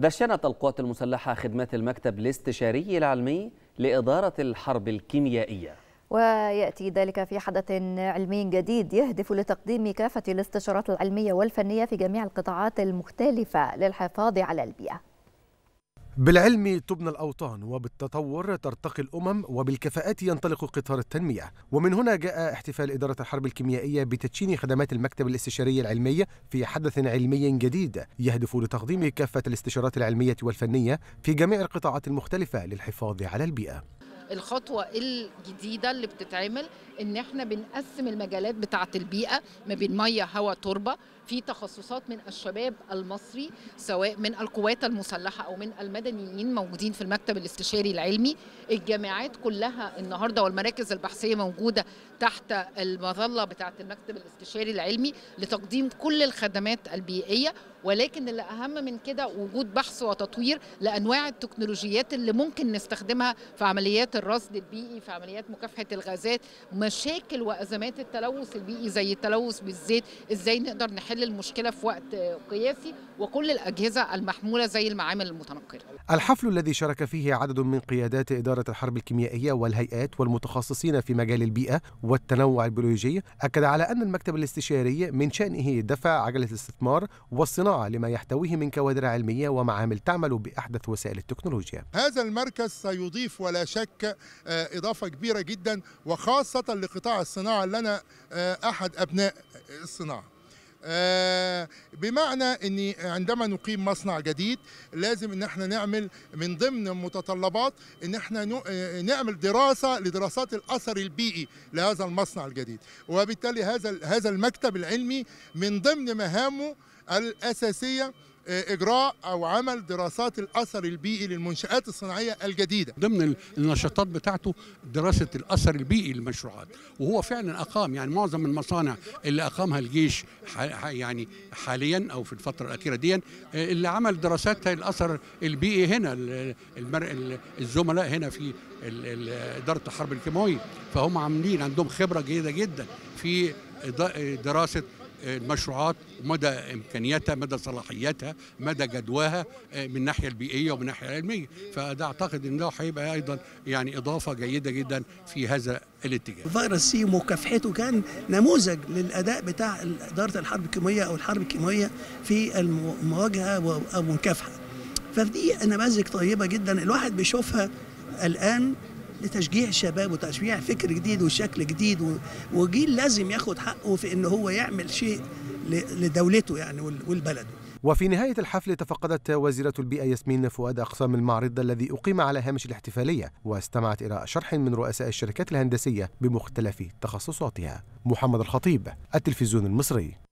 دشنت القوات المسلحة خدمات المكتب الاستشاري العلمي لإدارة الحرب الكيميائية ويأتي ذلك في حدث علمي جديد يهدف لتقديم كافة الاستشارات العلمية والفنية في جميع القطاعات المختلفة للحفاظ على البيئة بالعلم تبنى الأوطان وبالتطور ترتقي الأمم وبالكفاءات ينطلق قطار التنمية ومن هنا جاء احتفال إدارة الحرب الكيميائية بتدشين خدمات المكتب الاستشاري العلمي في حدث علمي جديد يهدف لتقديم كافة الاستشارات العلمية والفنية في جميع القطاعات المختلفة للحفاظ على البيئة الخطوة الجديدة اللي بتتعمل إن إحنا بنقسم المجالات بتاعة البيئة ما بين مية هواء تربة في تخصصات من الشباب المصري سواء من القوات المسلحه او من المدنيين موجودين في المكتب الاستشاري العلمي الجامعات كلها النهارده والمراكز البحثيه موجوده تحت المظله بتاعه المكتب الاستشاري العلمي لتقديم كل الخدمات البيئيه ولكن اللي اهم من كده وجود بحث وتطوير لانواع التكنولوجيات اللي ممكن نستخدمها في عمليات الرصد البيئي في عمليات مكافحه الغازات مشاكل وازمات التلوث البيئي زي التلوث بالزيت ازاي نقدر نحل حل المشكلة في وقت قياسي وكل الأجهزة المحمولة زي المعامل المتنقلة الحفل الذي شارك فيه عدد من قيادات إدارة الحرب الكيميائية والهيئات والمتخصصين في مجال البيئة والتنوع البيولوجي أكد على أن المكتب الاستشاري من شأنه دفع عجلة الاستثمار والصناعة لما يحتويه من كوادر علمية ومعامل تعمل بأحدث وسائل التكنولوجيا هذا المركز سيضيف ولا شك آه، إضافة كبيرة جدا وخاصة لقطاع الصناعة اللي أنا آه، أحد أبناء الصناعة آه، بمعنى ان عندما نقيم مصنع جديد لازم ان احنا نعمل من ضمن المتطلبات ان احنا آه، نعمل دراسه لدراسات الاثر البيئي لهذا المصنع الجديد وبالتالي هذا هذا المكتب العلمي من ضمن مهامه الاساسيه اجراء او عمل دراسات الاثر البيئي للمنشات الصناعيه الجديده ضمن النشاطات بتاعته دراسه الاثر البيئي للمشروعات وهو فعلا اقام يعني معظم المصانع اللي اقامها الجيش يعني حاليا او في الفتره الاخيره دي آه، اللي عمل دراسات الاثر البيئي هنا الزملاء هنا في اداره الحرب الكيماويه فهم عاملين عندهم خبره جيده جدا في دراسه المشروعات مدى امكانياتها مدى صلاحياتها مدى جدواها آه، من الناحيه البيئيه ومن الناحيه العلميه فده اعتقد ان ده هيبقى ايضا يعني اضافه جيده جدا في هذا الاتجاه. فيروس سي مكافحته كان نموذج للاداء بتاع اداره الحرب الكيميائيه او الحرب الكيميائيه في المواجهه او المكافحه. فدي نماذج طيبه جدا الواحد بيشوفها الان لتشجيع الشباب وتشجيع فكر جديد وشكل جديد وجيل لازم ياخد حقه في ان هو يعمل شيء لدولته يعني ولبلده وفي نهاية الحفل تفقدت وزيرة البيئة ياسمين فؤاد أقسام المعرض الذي أقيم على هامش الاحتفالية واستمعت إلى شرح من رؤساء الشركات الهندسية بمختلف تخصصاتها محمد الخطيب التلفزيون المصري